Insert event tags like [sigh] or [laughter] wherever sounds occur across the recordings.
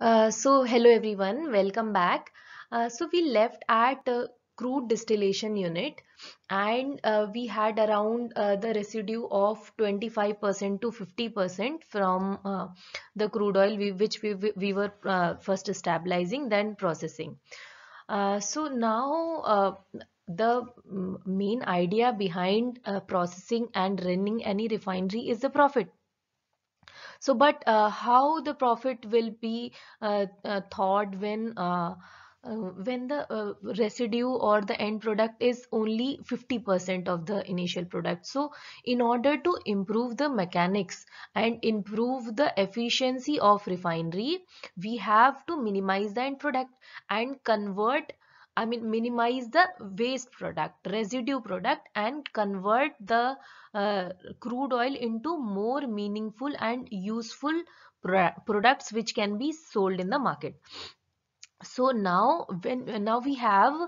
Uh, so hello everyone, welcome back. Uh, so we left at uh, crude distillation unit and uh, we had around uh, the residue of 25% to 50% from the crude oil we, which we, we were first stabilizing then processing. so now the main idea behind processing and running any refinery is the profit so but uh, how the profit will be uh, uh, thought when uh, when the uh, residue or the end product is only 50% of the initial product. So in order to improve the mechanics and improve the efficiency of refinery, we have to minimize the end product and convert I mean minimize the waste product, residue product and convert the uh, crude oil into more meaningful and useful pro products which can be sold in the market so now when now we have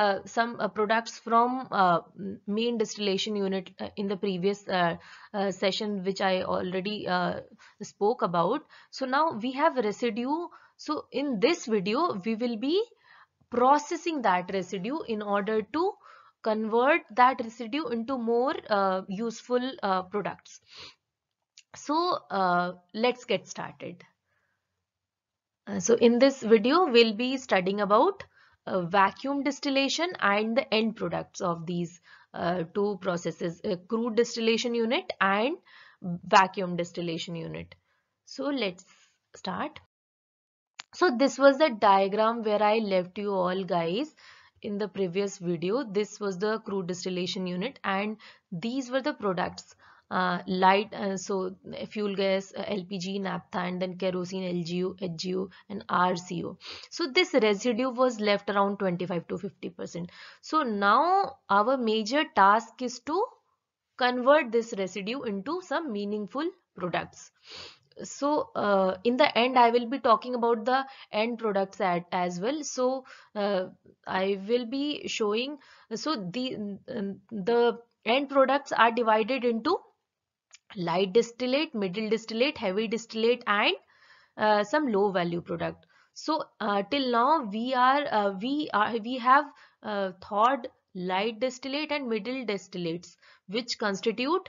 uh, some uh, products from uh, main distillation unit uh, in the previous uh, uh, session which i already spoke about so now we have residue so in this video we will be processing that residue in order to convert that residue into more uh, useful uh, products. So uh, let's get started. Uh, so in this video, we'll be studying about uh, vacuum distillation and the end products of these uh, two processes, crude distillation unit and vacuum distillation unit. So let's start so this was the diagram where I left you all guys in the previous video. This was the crude distillation unit and these were the products. Uh, light uh, so fuel gas uh, lpg naphtha and then kerosene lgu hgu and rco so this residue was left around 25 to 50 percent so now our major task is to convert this residue into some meaningful products so uh, in the end i will be talking about the end products at, as well so uh, i will be showing so the um, the end products are divided into light distillate middle distillate heavy distillate and uh, some low value product so uh, till now we are uh, we are we have uh, thought light distillate and middle distillates which constitute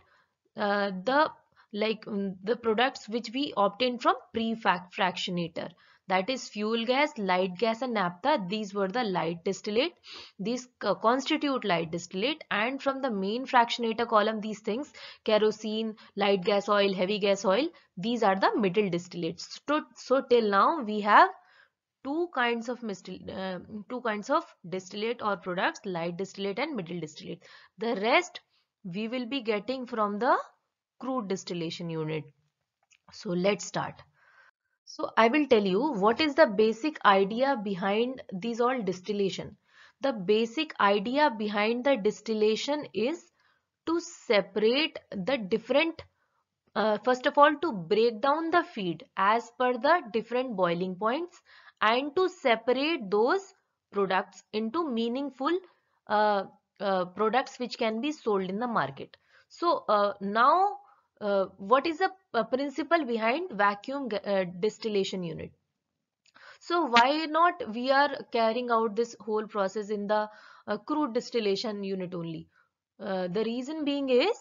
the like um, the products which we obtain from pre-fractionator that is fuel gas, light gas and naphtha. These were the light distillate. These constitute light distillate and from the main fractionator column these things kerosene, light gas oil, heavy gas oil these are the middle distillates. So, so till now we have two kinds of uh, two kinds of distillate or products light distillate and middle distillate. The rest we will be getting from the crude distillation unit. So let's start. So I will tell you what is the basic idea behind these all distillation. The basic idea behind the distillation is to separate the different uh, first of all to break down the feed as per the different boiling points and to separate those products into meaningful uh, uh, products which can be sold in the market. So uh, now uh, what is the uh, principle behind vacuum uh, distillation unit so why not we are carrying out this whole process in the uh, crude distillation unit only uh, the reason being is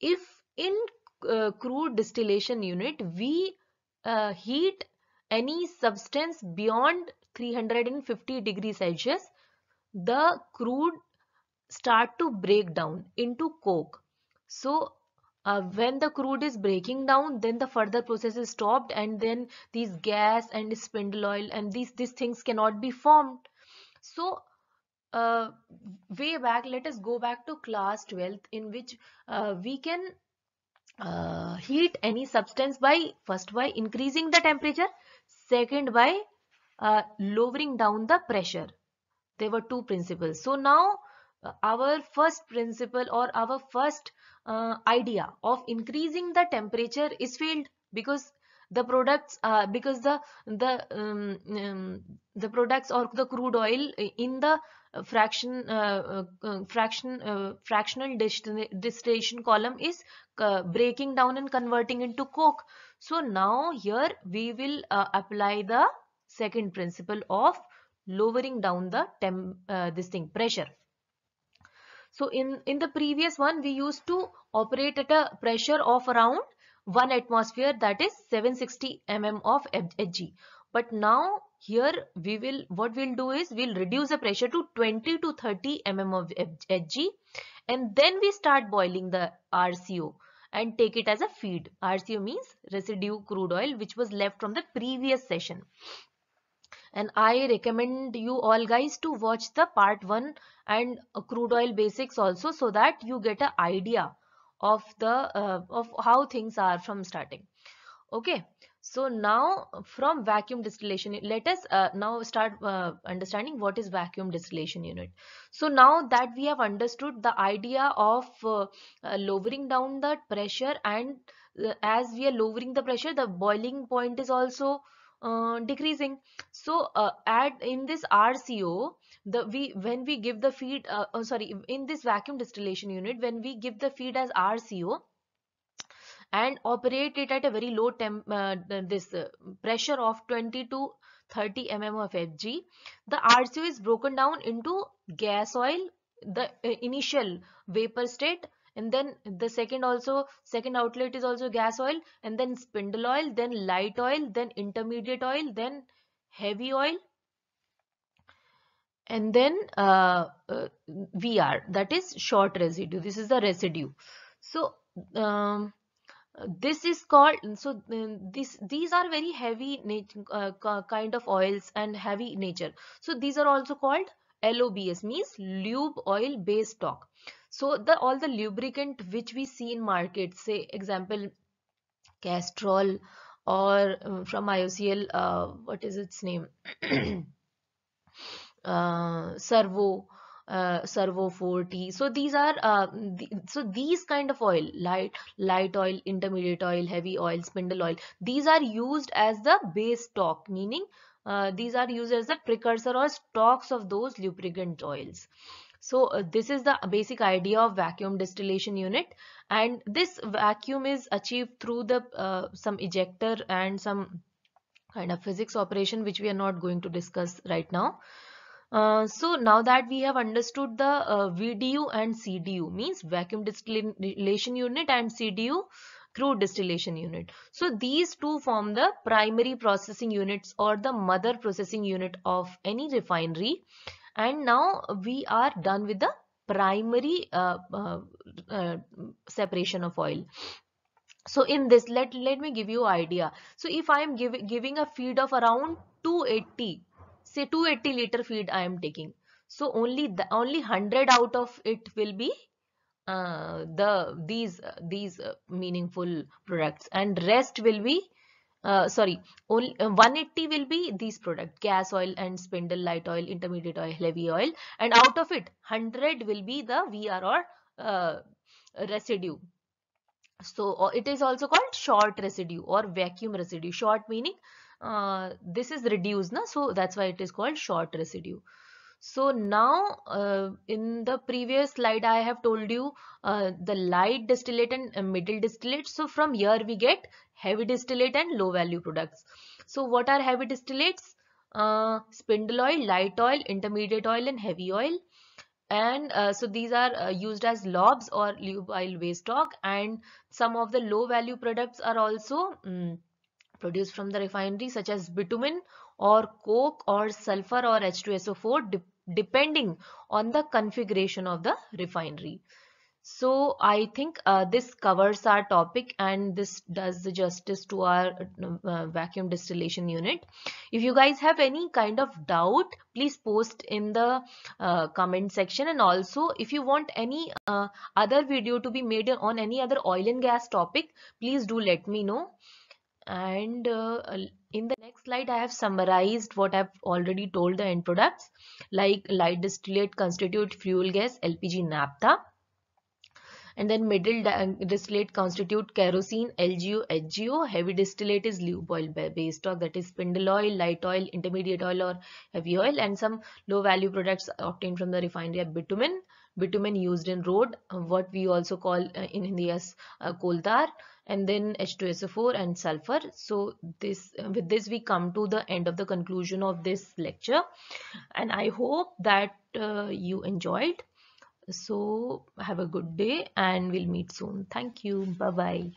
if in uh, crude distillation unit we heat any substance beyond 350 degrees celsius the crude start to break down into coke so uh, when the crude is breaking down then the further process is stopped and then these gas and spindle oil and these these things cannot be formed so uh, way back let us go back to class 12th in which uh, we can uh, heat any substance by first by increasing the temperature second by uh, lowering down the pressure there were two principles so now uh, our first principle or our first uh, idea of increasing the temperature is failed because the products uh, because the the um, um, the products or the crude oil in the fraction uh, uh, uh fraction uh, fractional distillation column is breaking down and converting into coke so now here we will apply the second principle of lowering down the temp this thing pressure so in, in the previous one, we used to operate at a pressure of around 1 atmosphere that is 760 mm of Hg. But now here we will, what we'll do is we'll reduce the pressure to 20 to 30 mm of Hg and then we start boiling the RCO and take it as a feed. RCO means residue crude oil which was left from the previous session and I recommend you all guys to watch the part 1 and crude oil basics also so that you get an idea of the uh, of how things are from starting okay so now from vacuum distillation let us uh, now start uh, understanding what is vacuum distillation unit so now that we have understood the idea of uh, uh, lowering down the pressure and uh, as we are lowering the pressure the boiling point is also uh, decreasing so uh, at in this rco the we when we give the feed uh, oh, sorry in this vacuum distillation unit when we give the feed as rco and operate it at a very low temp uh, this uh, pressure of 20 to 30 mm of fg the rco is broken down into gas oil the initial vapor state and then the second also second outlet is also gas oil and then spindle oil then light oil then intermediate oil then heavy oil and then uh, uh, VR that is short residue this is the residue so um, this is called so um, this these are very heavy uh, kind of oils and heavy nature so these are also called LOBS means lube oil base stock so the all the lubricant which we see in market, say example Castrol or um, from IOCL, uh, what is its name? [clears throat] uh, Servo. Uh, servo 40 so these are uh, th so these kind of oil light light oil intermediate oil heavy oil spindle oil these are used as the base stock meaning uh, these are used as the precursor or stocks of those lubricant oils so uh, this is the basic idea of vacuum distillation unit and this vacuum is achieved through the uh, some ejector and some kind of physics operation which we are not going to discuss right now. Uh, so now that we have understood the uh, VDU and CDU means vacuum distillation unit and CDU crude distillation unit. So these two form the primary processing units or the mother processing unit of any refinery and now we are done with the primary uh, uh, uh, separation of oil so in this let let me give you idea so if i am give, giving a feed of around 280 say 280 liter feed i am taking so only the only 100 out of it will be uh, the these these uh, meaningful products and rest will be uh, sorry only uh, 180 will be these product gas oil and spindle light oil intermediate oil heavy oil and out of it 100 will be the vr or uh, residue so uh, it is also called short residue or vacuum residue short meaning uh, this is reduced na? so that's why it is called short residue so now uh, in the previous slide i have told you uh, the light distillate and uh, middle distillate so from here we get heavy distillate and low value products so what are heavy distillates uh, spindle oil light oil intermediate oil and heavy oil and uh, so these are uh, used as lobs or lubile waste stock and some of the low value products are also mm, produced from the refinery such as bitumen or coke or sulfur or H2SO4 depending on the configuration of the refinery. So I think uh, this covers our topic and this does the justice to our uh, vacuum distillation unit. If you guys have any kind of doubt, please post in the uh, comment section. And also if you want any uh, other video to be made on any other oil and gas topic, please do let me know and uh, in the next slide i have summarized what i've already told the end products like light distillate constitute fuel gas lpg naphtha and then middle distillate constitute kerosene lgo hgo heavy distillate is lube oil based stock, that is spindle oil light oil intermediate oil or heavy oil and some low value products obtained from the refinery are bitumen bitumen used in road uh, what we also call uh, in hindi as uh, and then H2SO4 and sulfur. So this with this we come to the end of the conclusion of this lecture and I hope that uh, you enjoyed. So have a good day and we'll meet soon. Thank you. Bye-bye.